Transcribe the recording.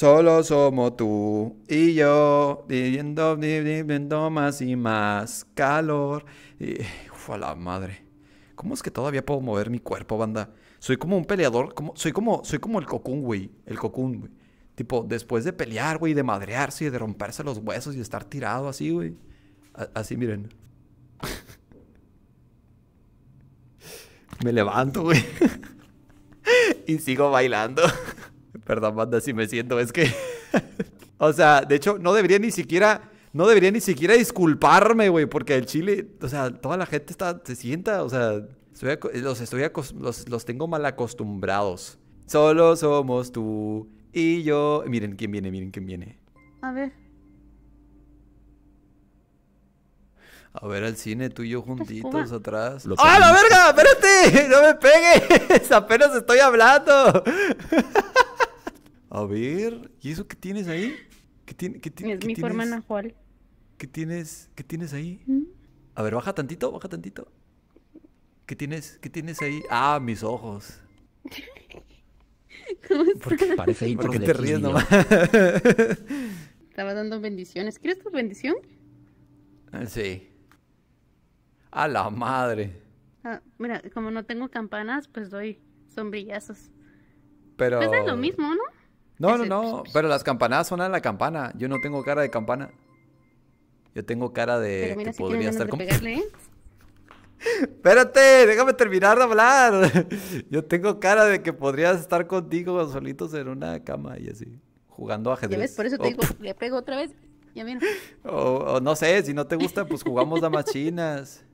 Solo somos tú y yo, viviendo, viviendo más y más calor. Y, uf, a la madre. ¿Cómo es que todavía puedo mover mi cuerpo, banda? Soy como un peleador, como, soy, como, soy como el cocún, güey. El cocún, güey. Tipo, después de pelear, güey, de madrearse y de romperse los huesos y estar tirado así, güey. Así, miren. Me levanto, güey. y sigo bailando. Perdón, banda, si me siento, es que. o sea, de hecho, no debería ni siquiera. No debería ni siquiera disculparme, güey, porque el chile, o sea, toda la gente está, se sienta, o sea, los, estoy los, tengo mal acostumbrados. Solo somos tú y yo. Miren quién viene, miren quién viene. A ver. A ver al cine, tú y yo juntitos atrás. ¡Ah, la verga! ¡Espérate! ¡No me pegues! ¡Apenas estoy hablando! A ver, ¿y eso qué tienes ahí? ¿Qué, tiene, qué, es mi tienes? forma ¿Qué tienes, qué tienes ahí? Mm. A ver, baja tantito, baja tantito. ¿Qué tienes, qué tienes ahí? Ah, mis ojos. ¿Cómo Porque parece ¿Por qué te ríes nomás? Estaba dando bendiciones. ¿Quieres tu bendición? Ah, sí. A la madre. Ah, mira, como no tengo campanas, pues doy sombrillazos. Pero. Pues es lo mismo, ¿no? No, no, no, pero las campanadas sonan la campana. Yo no tengo cara de campana. Yo tengo cara de que podría estar ¿eh? Espérate, déjame terminar de hablar. Yo tengo cara de que podrías estar contigo solitos en una cama y así, jugando ajedrez. ¿Ya ves? Por eso te digo, oh. le pego otra vez. Ya O, o, no sé, si no te gusta, pues jugamos damas chinas.